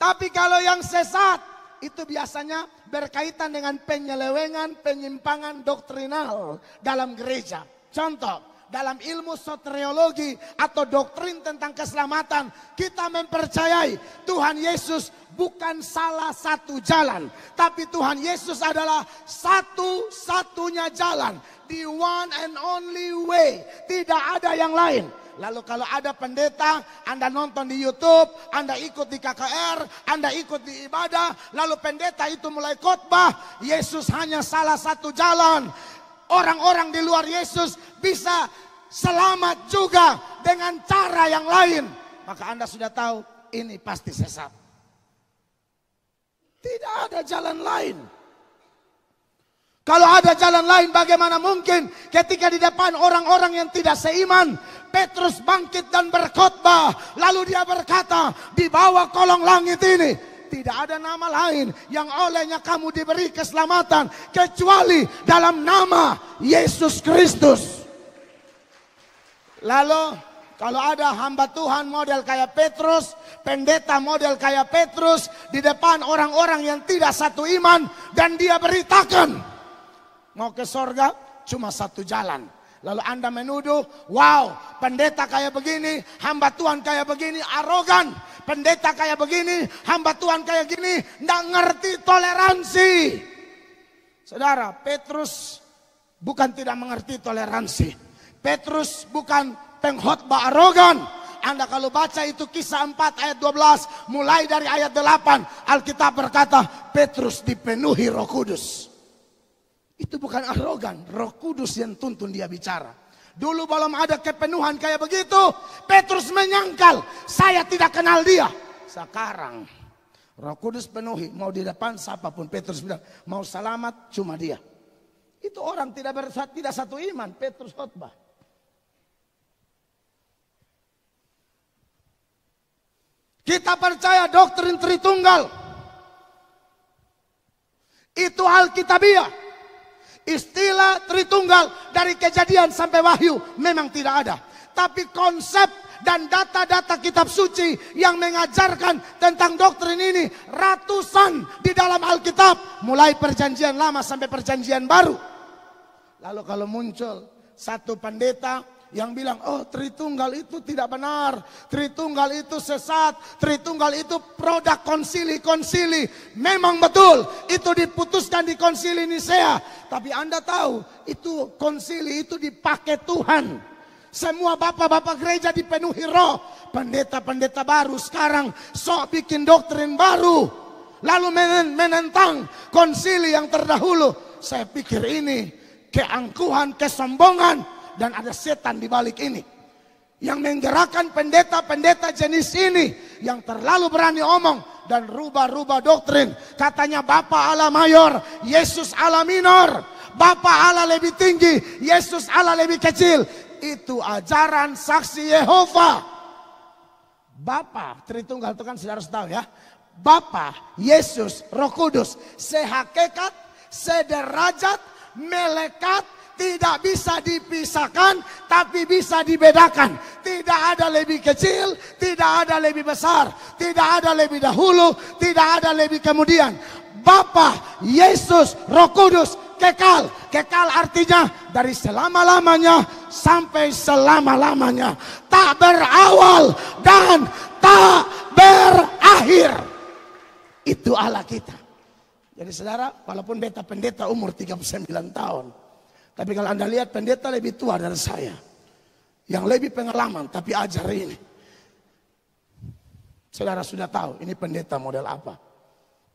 Tapi kalau yang sesat itu biasanya berkaitan dengan penyelewengan, penyimpangan doktrinal dalam gereja. Contoh, dalam ilmu soteriologi atau doktrin tentang keselamatan, kita mempercayai Tuhan Yesus bukan salah satu jalan, tapi Tuhan Yesus adalah satu-satunya jalan, the one and only way, tidak ada yang lain. Lalu kalau ada pendeta, Anda nonton di YouTube, Anda ikut di KKR, Anda ikut di ibadah, lalu pendeta itu mulai khotbah, Yesus hanya salah satu jalan. Orang-orang di luar Yesus bisa selamat juga dengan cara yang lain. Maka Anda sudah tahu ini pasti sesat. Tidak ada jalan lain. Kalau ada jalan lain bagaimana mungkin ketika di depan orang-orang yang tidak seiman Petrus bangkit dan berkhotbah. Lalu dia berkata, di bawah kolong langit ini tidak ada nama lain yang olehnya kamu diberi keselamatan kecuali dalam nama Yesus Kristus. Lalu kalau ada hamba Tuhan model kayak Petrus, pendeta model kayak Petrus, di depan orang-orang yang tidak satu iman, dan dia beritakan, mau ke sorga cuma satu jalan, Lalu Anda menuduh, wow pendeta kayak begini, hamba Tuhan kayak begini, arogan. Pendeta kayak begini, hamba Tuhan kayak gini, gak ngerti toleransi. Saudara, Petrus bukan tidak mengerti toleransi. Petrus bukan pengkhotbah arogan. Anda kalau baca itu kisah 4 ayat 12 mulai dari ayat 8 Alkitab berkata Petrus dipenuhi Roh Kudus. Itu bukan arogan, roh kudus yang tuntun dia bicara. Dulu belum ada kepenuhan kayak begitu. Petrus menyangkal, saya tidak kenal dia. Sekarang roh kudus penuhi, mau di depan siapapun. Petrus bilang, mau selamat cuma dia. Itu orang tidak bersatu, tidak satu iman. Petrus khotbah. Kita percaya doktrin Tritunggal. Itu Alkitabiah. Istilah Tritunggal dari kejadian sampai wahyu memang tidak ada. Tapi konsep dan data-data kitab suci yang mengajarkan tentang doktrin ini ratusan di dalam Alkitab. Mulai perjanjian lama sampai perjanjian baru. Lalu kalau muncul satu pendeta yang bilang, oh Tritunggal itu tidak benar, Tritunggal itu sesat, Tritunggal itu produk konsili-konsili. Memang betul, itu diputuskan di konsili Nisea. Tapi Anda tahu, itu konsili itu dipakai Tuhan. Semua bapak-bapak gereja dipenuhi roh. Pendeta-pendeta baru sekarang sok bikin doktrin baru. Lalu menentang konsili yang terdahulu. Saya pikir ini keangkuhan, kesombongan dan ada setan di balik ini. Yang menggerakkan pendeta-pendeta jenis ini yang terlalu berani omong dan rubah-rubah doktrin. Katanya Bapa ala mayor, Yesus ala minor. Bapa ala lebih tinggi, Yesus ala lebih kecil. Itu ajaran saksi Yehova. Bapa, Tritunggal itu kan harus tahu ya. Bapa, Yesus, Roh Kudus, sehakikat, sederajat, melekat, tidak bisa dipisahkan, tapi bisa dibedakan. Tidak ada lebih kecil, tidak ada lebih besar, tidak ada lebih dahulu, tidak ada lebih kemudian. Bapa, Yesus, Roh Kudus, kekal. Kekal artinya dari selama-lamanya sampai selama-lamanya. Tak berawal dan tak berakhir. Itu Allah kita. Jadi saudara, walaupun beta pendeta umur 39 tahun. Tapi kalau Anda lihat pendeta lebih tua dari saya. Yang lebih pengalaman tapi ajar ini. Saudara sudah tahu ini pendeta model apa.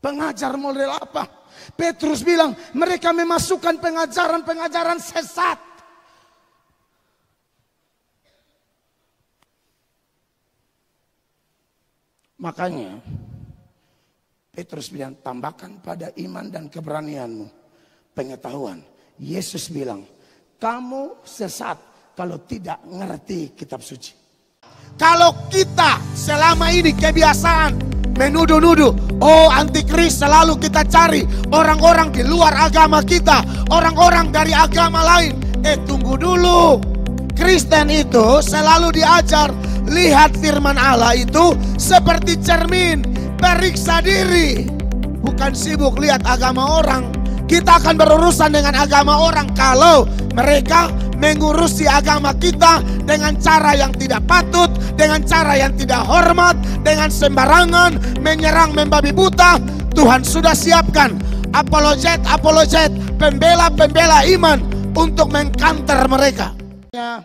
Pengajar model apa? Petrus bilang mereka memasukkan pengajaran-pengajaran sesat. Makanya Petrus bilang tambahkan pada iman dan keberanianmu pengetahuan Yesus bilang, kamu sesat kalau tidak ngerti kitab suci. Kalau kita selama ini kebiasaan menuduh-nuduh, oh antikris selalu kita cari orang-orang di luar agama kita, orang-orang dari agama lain. Eh tunggu dulu, Kristen itu selalu diajar lihat firman Allah itu seperti cermin, periksa diri. Bukan sibuk lihat agama orang, kita akan berurusan dengan agama orang kalau mereka mengurusi agama kita dengan cara yang tidak patut, dengan cara yang tidak hormat, dengan sembarangan, menyerang membabi buta. Tuhan sudah siapkan apologet, apologet, pembela-pembela iman untuk mengkanter mereka. Ya,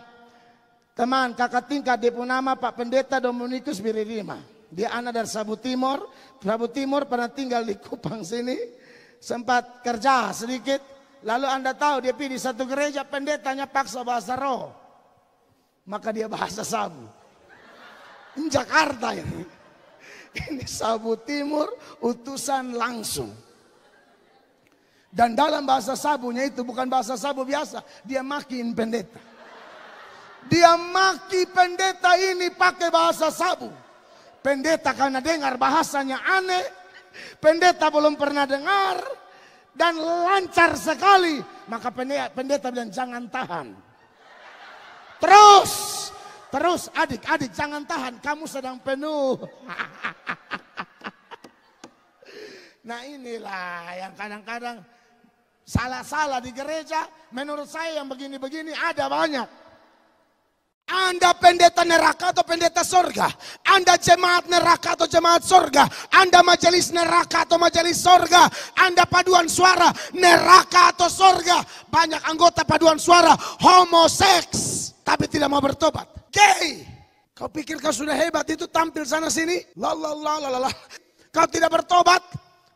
teman kakak tingkat di nama Pak Pendeta Dominikus Biririma. Dia anak dari Sabu Timur. Sabu Timur pernah tinggal di Kupang sini sempat kerja sedikit. Lalu anda tahu dia pilih satu gereja pendetanya paksa bahasa roh. Maka dia bahasa sabu. Ini Jakarta ini. Ini sabu timur utusan langsung. Dan dalam bahasa sabunya itu bukan bahasa sabu biasa. Dia makin pendeta. Dia maki pendeta ini pakai bahasa sabu. Pendeta karena dengar bahasanya aneh, Pendeta belum pernah dengar dan lancar sekali. Maka pendeta, pendeta bilang jangan tahan. Terus, terus adik-adik jangan tahan. Kamu sedang penuh. nah inilah yang kadang-kadang salah-salah di gereja. Menurut saya yang begini-begini ada banyak. Anda pendeta neraka atau pendeta sorga? Anda jemaat neraka atau jemaat sorga? Anda majelis neraka atau majelis sorga? Anda paduan suara neraka atau sorga? Banyak anggota paduan suara homoseks tapi tidak mau bertobat. Gay. Kau pikir kau sudah hebat itu tampil sana sini? la. Kau tidak bertobat,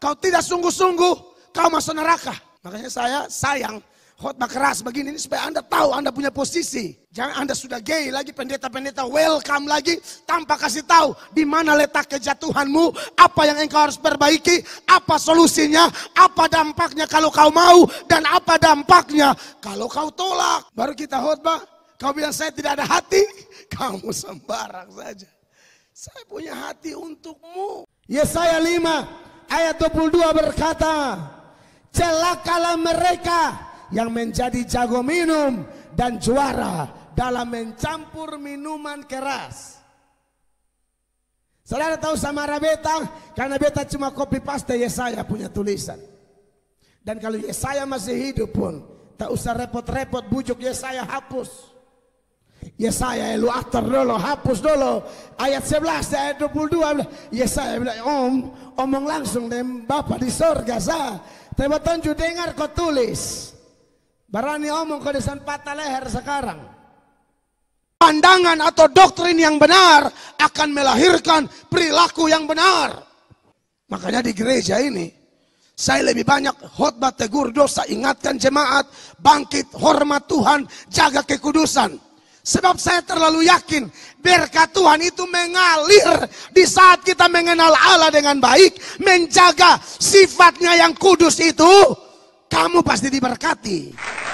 kau tidak sungguh-sungguh, kau masuk neraka. Makanya saya sayang khotbah keras begini ini supaya Anda tahu Anda punya posisi. Jangan Anda sudah gay lagi pendeta-pendeta welcome lagi tanpa kasih tahu di mana letak kejatuhanmu, apa yang engkau harus perbaiki, apa solusinya, apa dampaknya kalau kau mau dan apa dampaknya kalau kau tolak. Baru kita khotbah, kau bilang saya tidak ada hati, kamu sembarang saja. Saya punya hati untukmu. Yesaya 5 ayat 22 berkata, Celakalah mereka yang menjadi jago minum dan juara dalam mencampur minuman keras. Saudara tahu sama beta karena beta cuma kopi paste Yesaya punya tulisan. Dan kalau Yesaya masih hidup pun tak usah repot-repot bujuk Yesaya hapus. Yesaya lu after dulu, hapus dulu. Ayat 11 ayat 22 Yesaya bilang, "Om, omong langsung dengan Bapa di sorga sah. Tapi tanju dengar kau tulis." Berani omong ke desan patah leher sekarang. Pandangan atau doktrin yang benar akan melahirkan perilaku yang benar. Makanya di gereja ini, saya lebih banyak khotbah tegur dosa, ingatkan jemaat, bangkit, hormat Tuhan, jaga kekudusan. Sebab saya terlalu yakin berkat Tuhan itu mengalir di saat kita mengenal Allah dengan baik, menjaga sifatnya yang kudus itu, kamu pasti diberkati.